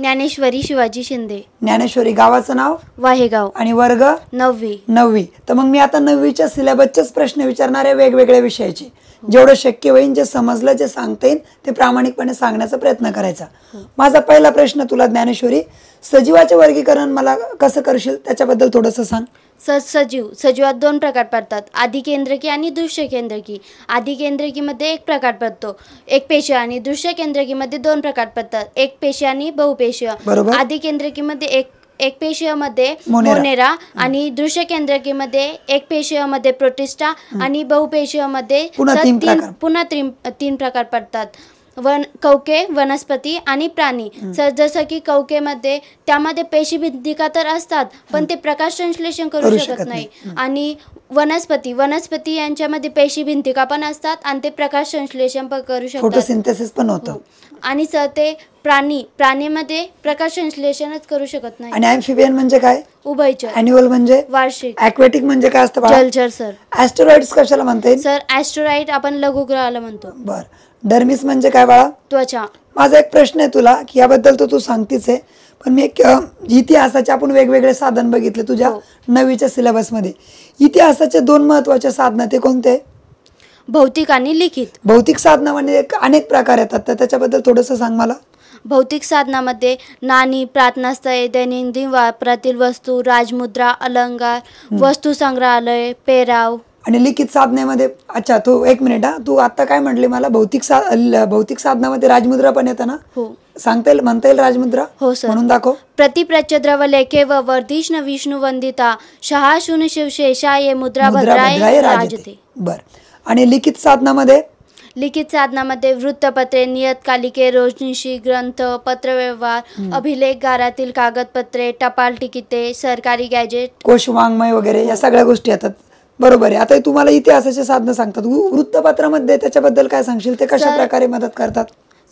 ज्ञानेश्वरी शिवाजी शिंदे ज्ञानेश्वरी गावाचं नाव वाहेगाव आणि वर्ग नववी नववी तर मग मी आता नववीच्या सिलेबसचेच प्रश्न विचारणार आहे वेगवेगळ्या विषयाचे जेवढं शक्य होईल जे समजलं जे सांगता येईल ते प्रामाणिकपणे सांगण्याचा प्रयत्न करायचा माझा पहिला प्रश्न तुला ज्ञानेश्वरी सजीवाचे वर्गीकरण मला कसं करशील त्याच्याबद्दल थोडंसं सांग सजीव सजीवात दोन प्रकार पडतात आधिकेंद्रकी आणि दृश्य केंद्रकी आधिकेंद्रकीमध्ये एक प्रकार पडतो एक पेशी आणि दृश्य केंद्रकीमध्ये दोन प्रकार पडतात एक पेशी आणि बहुपेशीय आधिकेंद्रकीमध्ये एक एक पेशीयमध्ये मोनेरा आणि दृश्य केंद्रकीमध्ये एक पेशीयमध्ये प्रोटिस्टा आणि बहुपेशीयमध्ये पुन्हा तीन प्रकार पडतात वन कवके वनस्पती आणि प्राणी जसं की कवकेमध्ये त्यामध्ये पेशीबिंदिका तर असतात पण ते प्रकाश संश्लेषण करू शकत नाही आणि वनस्पती वनस्पती यांच्यामध्ये भिंतिका पण असतात आणि ते प्रकाश संश्लेषण पण करू शकतात सिंथेसिस पण होतं हो. आणि ते प्राणी प्राणीमध्ये प्रकाश संश्लेषणच करू शकत नाही आणि अँफिबियन म्हणजे काय उभयचर अॅन्युअल म्हणजे वार्षिक अॅक्वेटिक म्हणजे काय असतं जलचर सर ऍस्टेरॉइड्स कशाला म्हणते सर ऍस्ट्रोराईट आपण लघुग्रहाला म्हणतो बर डर्मिस म्हणजे काय बाळा त्वचा माझा एक प्रश्न आहे तुला की याबद्दल तर तू सांगतीच आहे पण मी एक इतिहासाचे आपण वेगवेगळे साधन बघितले तुझ्या हो. नवीच्या सिलेबस सिलेबसमध्ये इतिहासाचे दोन महत्वाचे साधनं ते कोणते भौतिक आणि लिखित भौतिक साधनं म्हणजे अनेक प्रकार येतात तर त्याच्याबद्दल थोडंसं सांग मला भौतिक साधनामध्ये नाणी प्रार्थनास्थळे दैनंदिन वापरातील वस्तू राजमुद्रा अलंकार वस्तू संग्रहालय पेराव आणि लिखित साधनेमध्ये अच्छा तू एक मिनिट हा तू आता काय म्हटली मला भौतिक सा भौतिक साधनामध्ये राजमुद्रा पण येतं ना हो सांगता येईल म्हणता येईल राजमुद्रा हो सर म्हणून दाखव प्रतिप्रचद्र व लेखे व वर्धिष्ण विष्णू वंदिता शहा शून्य शिवशेषाय मुद्रा भद्राय राजते बर आणि लिखित साधनामध्ये लिखित साधनामध्ये वृत्तपत्रे नियतकालिके रोजनिशी ग्रंथ पत्रव्यवहार अभिलेख अभिलेखगारातील कागदपत्रे टपाल तिकिटे सरकारी गॅजेट कोश वाङ्मय वगैरे या सगळ्या गोष्टी येतात बरोबर आहे आता तुम्हाला इतिहासाचे साधनं सांगतात वृत्तपत्रामध्ये त्याच्याबद्दल काय सांगशील ते कशा प्रकारे मदत करतात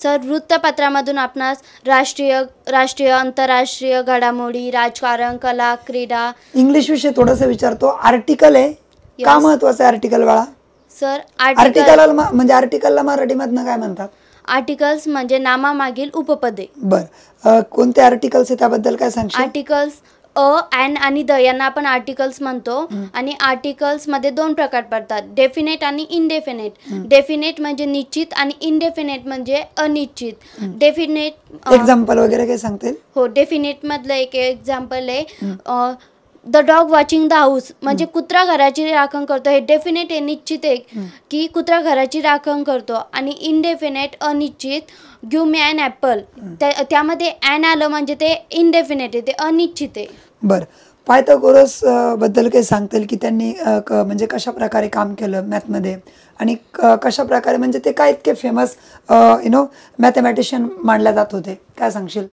सर वृत्तपत्रामधून आपणास राष्ट्रीय राष्ट्रीय आंतरराष्ट्रीय घडामोडी राजकारण कला क्रीडा इंग्लिश विषय थोडस विचारतो आर्टिकल आहे का महत्वाचं आर्टिकल बाळा सर आर्टिकल म्हणजे आर्टिकलला मधनं काय म्हणतात आर्टिकल्स म्हणजे नामामागील उपपदे बर कोणते आर्टिकल्स आहे त्याबद्दल काय सांगशील आर्टिकल्स अ अँड आणि द यांना आपण आर्टिकल्स म्हणतो आणि आर्टिकल्स मध्ये दोन प्रकार पडतात डेफिनेट आणि इनडेफिनेट डेफिनेट म्हणजे निश्चित आणि इनडेफिनेट म्हणजे अनिश्चित डेफिनेट एक्झाम्पल वगैरे काय सांगते हो डेफिनेट मधलं एक एक्झाम्पल आहे the dog watching the house म्हणजे कुत्रा घराची राखण करतो हे डेफिनेट हे निश्चित आहे hmm. की कुत्रा घराची राखण करतो आणि इनडेफिनेट अनिश्चित give me an apple hmm. त्यामध्ये ॲन आलं म्हणजे ते इनडेफिनेट आहे ते अनिश्चित आहे बरं पायथागोरस बद्दल काही सांगतील की त्यांनी म्हणजे कशा प्रकारे काम केलं मॅथमध्ये आणि कशा प्रकारे म्हणजे ते काय इतके फेमस यु नो मॅथमॅटिशियन मानल्या जात होते काय सांगशील